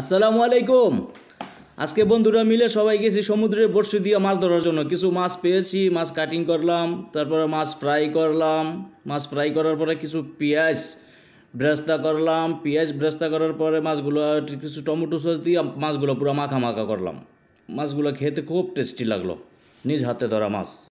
আসসালামু আলাইকুম আজকে বন্ধুরা মিলে সবাই গেছি সমুদ্রে বর্ষি দিয়ে মাছ ধরার জন্য কিছু মাছ পেয়েছি মাছ কাটিং করলাম তারপরে মাছ ফ্রাই করলাম মাছ ফ্রাই করার পরে কিছু পেঁয়াজ ব্রেস্তা করলাম পেঁয়াজ ব্রেস্তা করার পরে মাছগুলো কিছু টমেটো সস দিয়ে মাছগুলো পুরো মাখা মাখা করলাম মাছগুলো খেতে খুব টেস্টি লাগলো নিজ হাতে ধরা মাছ